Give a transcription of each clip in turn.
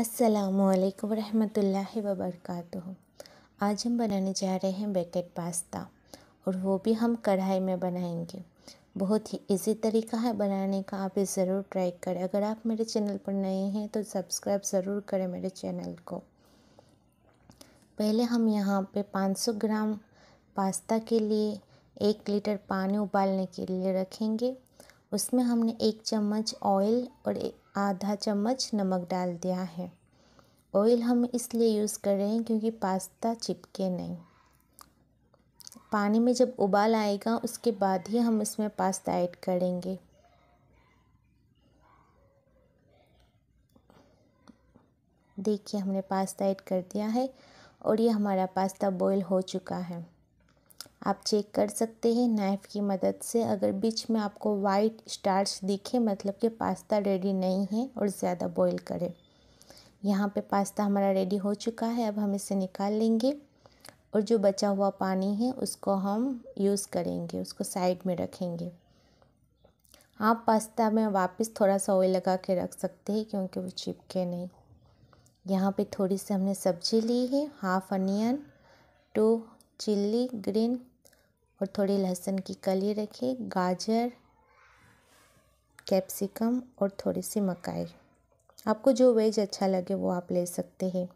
असलकम रहमतुल्लाहि वबरक आज हम बनाने जा रहे हैं बैकेट पास्ता और वो भी हम कढ़ाई में बनाएंगे बहुत ही इजी तरीका है बनाने का आप इसे ज़रूर ट्राई करें अगर आप मेरे चैनल पर नए हैं तो सब्सक्राइब ज़रूर करें मेरे चैनल को पहले हम यहाँ पे 500 ग्राम पास्ता के लिए एक लीटर पानी उबालने के लिए रखेंगे उसमें हमने एक चम्मच ऑयल और आधा चम्मच नमक डाल दिया है ऑयल हम इसलिए यूज़ कर रहे हैं क्योंकि पास्ता चिपके नहीं पानी में जब उबाल आएगा उसके बाद ही हम इसमें पास्ता ऐड करेंगे देखिए हमने पास्ता ऐड कर दिया है और ये हमारा पास्ता बॉईल हो चुका है आप चेक कर सकते हैं नाइफ़ की मदद से अगर बीच में आपको वाइट स्टार्च दिखे मतलब कि पास्ता रेडी नहीं है और ज़्यादा बॉईल करें यहाँ पे पास्ता हमारा रेडी हो चुका है अब हम इसे निकाल लेंगे और जो बचा हुआ पानी है उसको हम यूज़ करेंगे उसको साइड में रखेंगे आप पास्ता में वापस थोड़ा सा ऑयल लगा के रख सकते हैं क्योंकि वो चिपके नहीं यहाँ पे थोड़ी सी हमने सब्जी ली है half onion two chilli green और थोड़ी लहसुन की कली रखी गाजर कैप्सिकम और थोड़ी सी मकाई आपको जो वेज अच्छा लगे वो आप ले सकते हैं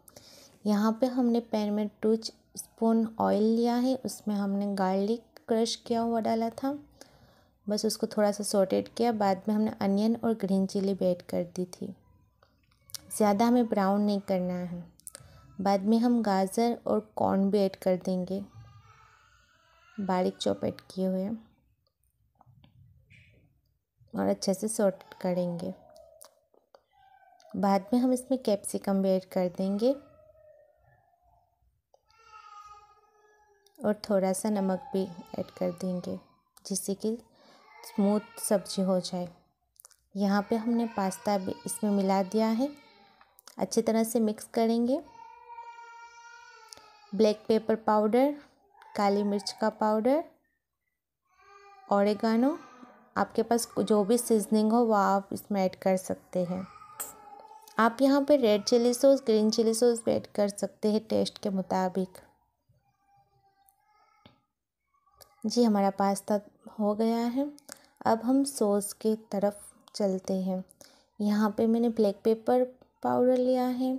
यहाँ पे हमने पैन में टू स्पून ऑयल लिया है उसमें हमने गार्लिक क्रश किया हुआ डाला था बस उसको थोड़ा सा सॉटेड किया बाद में हमने अनियन और ग्रीन चिली ऐड कर दी थी ज़्यादा हमें ब्राउन नहीं करना है बाद में हम गाजर और कॉर्न भी ऐड कर देंगे बारीक चौपट किए हुए और अच्छे से सॉर्ट करेंगे बाद में हम इसमें कैप्सिकम भी ऐड कर देंगे और थोड़ा सा नमक भी ऐड कर देंगे जिससे कि स्मूथ सब्ज़ी हो जाए यहाँ पे हमने पास्ता भी इसमें मिला दिया है अच्छी तरह से मिक्स करेंगे ब्लैक पेपर पाउडर काली मिर्च का पाउडर औरगानो आपके पास जो भी सीजनिंग हो वह आप इसमें ऐड कर सकते हैं आप यहाँ पे red chilli sauce green chilli sauce भी ऐड कर सकते हैं टेस्ट के मुताबिक जी हमारा पास्ता हो गया है अब हम सॉस की तरफ चलते हैं यहाँ पे मैंने ब्लैक पेपर पाउडर लिया है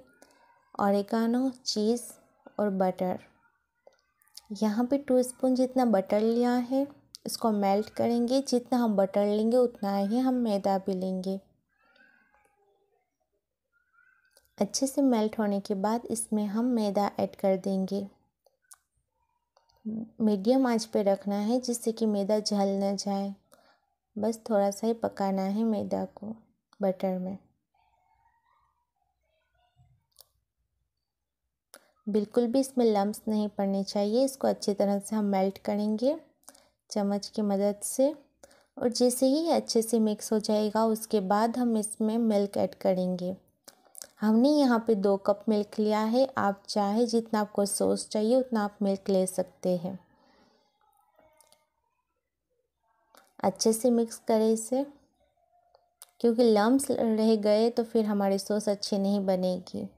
औरगानो चीज़ और बटर यहाँ पे टू स्पून जितना बटर लिया है इसको मेल्ट करेंगे जितना हम बटर लेंगे उतना ही हम मैदा भी लेंगे अच्छे से मेल्ट होने के बाद इसमें हम मैदा ऐड कर देंगे मीडियम आंच पे रखना है जिससे कि मैदा जल ना जाए बस थोड़ा सा ही पकाना है मैदा को बटर में बिल्कुल भी इसमें लम्ब नहीं पड़ने चाहिए इसको अच्छी तरह से हम मेल्ट करेंगे चम्मच की मदद से और जैसे ही अच्छे से मिक्स हो जाएगा उसके बाद हम इसमें मिल्क ऐड करेंगे हमने यहाँ पे दो कप मिल्क लिया है आप चाहे जितना आपको सॉस चाहिए उतना आप मिल्क ले सकते हैं अच्छे से मिक्स करें इसे क्योंकि लम्स रह गए तो फिर हमारी सॉस अच्छी नहीं बनेगी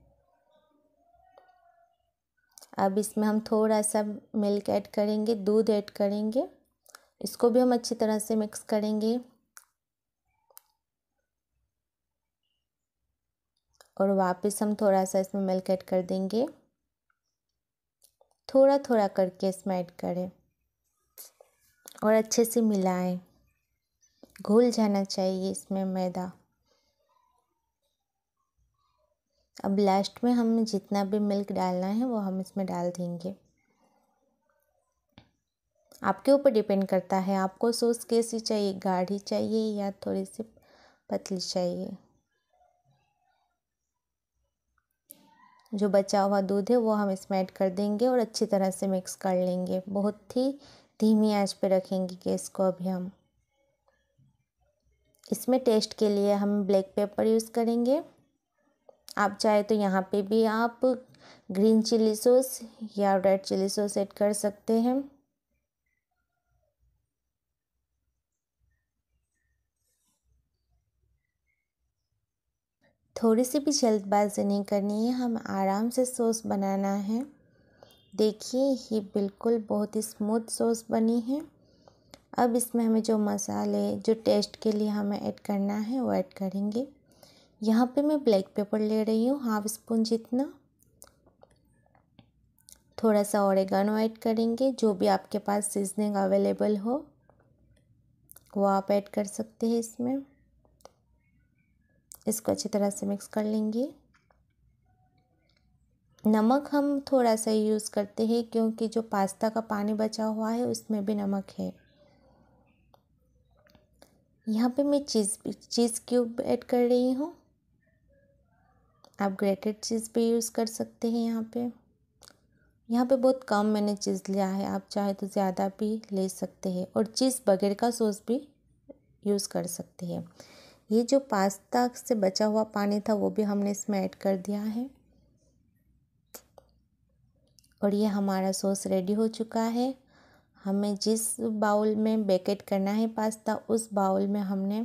अब इसमें हम थोड़ा सा मिल्क ऐड करेंगे दूध ऐड करेंगे इसको भी हम अच्छी तरह से मिक्स करेंगे और वापस हम थोड़ा सा इसमें मिल्क ऐड कर देंगे थोड़ा थोड़ा करके इसमें ऐड करें और अच्छे से मिलाएं घुल जाना चाहिए इसमें मैदा अब लास्ट में हम जितना भी मिल्क डालना है वो हम इसमें डाल देंगे आपके ऊपर डिपेंड करता है आपको सॉस कैसी चाहिए गाढ़ी चाहिए या थोड़ी सी पतली चाहिए जो बचा हुआ दूध है वो हम इसमें ऐड कर देंगे और अच्छी तरह से मिक्स कर लेंगे बहुत ही धीमी आंच पे रखेंगे गैस को अभी हम इसमें टेस्ट के लिए हम ब्लैक पेपर यूज़ करेंगे आप चाहे तो यहाँ पे भी आप ग्रीन चिली सॉस या रेड चिली सॉस ऐड कर सकते हैं थोड़ी सी भी जल्दबाजी नहीं करनी है हम आराम से सॉस बनाना है देखिए ये बिल्कुल बहुत ही स्मूथ सॉस बनी है अब इसमें हमें जो मसाले जो टेस्ट के लिए हमें ऐड करना है वो ऐड करेंगे यहाँ पे मैं ब्लैक पेपर ले रही हूँ हाफ स्पून जितना थोड़ा सा ऑरेगानो ऐड करेंगे जो भी आपके पास सीजनिंग अवेलेबल हो वो आप ऐड कर सकते हैं इसमें इसको अच्छी तरह से मिक्स कर लेंगे नमक हम थोड़ा सा यूज़ करते हैं क्योंकि जो पास्ता का पानी बचा हुआ है उसमें भी नमक है यहाँ पे मैं चीज़ चीज़ क्यूब ऐड कर रही हूँ आप ग्रेटेड चीज़ भी यूज़ कर सकते हैं यहाँ पे यहाँ पे बहुत कम मैंने चीज़ लिया है आप चाहे तो ज़्यादा भी ले सकते हैं और चीज़ बगैर का सॉस भी यूज़ कर सकते हैं ये जो पास्ता से बचा हुआ पानी था वो भी हमने इसमें ऐड कर दिया है और ये हमारा सॉस रेडी हो चुका है हमें जिस बाउल में बेकेट करना है पास्ता उस बाउल में हमने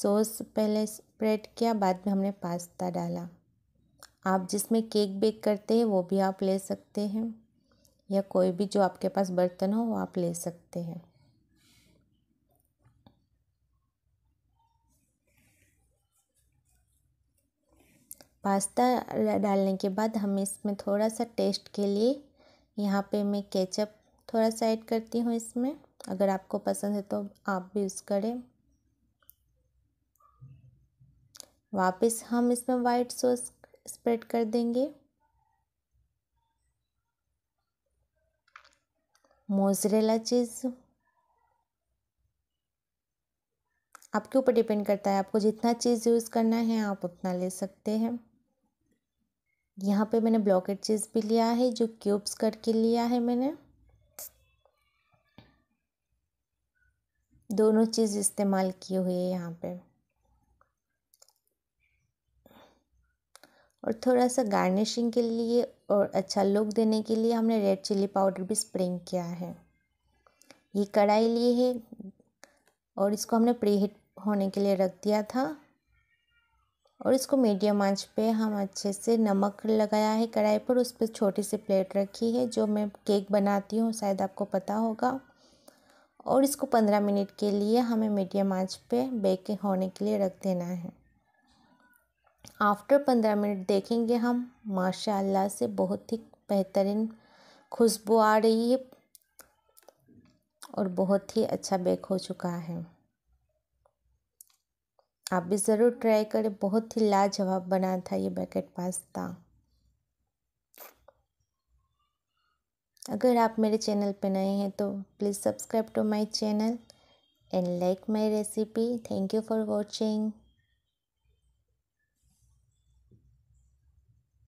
सॉस पहले स्प्रेड किया बाद में हमने पास्ता डाला आप जिसमें केक बेक करते हैं वो भी आप ले सकते हैं या कोई भी जो आपके पास बर्तन हो वो आप ले सकते हैं पास्ता डालने के बाद हम इसमें थोड़ा सा टेस्ट के लिए यहाँ पे मैं केचप थोड़ा सा ऐड करती हूँ इसमें अगर आपको पसंद है तो आप भी यूज़ करें वापस हम इसमें वाइट सॉस स्प्रेड कर देंगे मोजरेला चीज़ आपके ऊपर डिपेंड करता है आपको जितना चीज़ यूज़ करना है आप उतना ले सकते हैं यहाँ पे मैंने ब्लॉकेट चीज़ भी लिया है जो क्यूब्स करके लिया है मैंने दोनों चीज़ इस्तेमाल किए हुए यहाँ पे और थोड़ा सा गार्निशिंग के लिए और अच्छा लुक देने के लिए हमने रेड चिल्ली पाउडर भी स्प्रिंग किया है ये कढ़ाई लिए है और इसको हमने प्री हीट होने के लिए रख दिया था और इसको मीडियम आंच पे हम अच्छे से नमक लगाया है कढ़ाई पर उस पर छोटी सी प्लेट रखी है जो मैं केक बनाती हूँ शायद आपको पता होगा और इसको पंद्रह मिनट के लिए हमें मीडियम आंच पे बेक होने के लिए रख देना है आफ्टर पंद्रह मिनट देखेंगे हम माशाल्लाह से बहुत ही बेहतरीन खुशबू आ रही है और बहुत ही अच्छा बेक हो चुका है आप भी ज़रूर ट्राई करें बहुत ही लाजवाब बना था ये बैकेट पास्ता अगर आप मेरे चैनल पर नए हैं तो please subscribe to my channel and like my recipe thank you for watching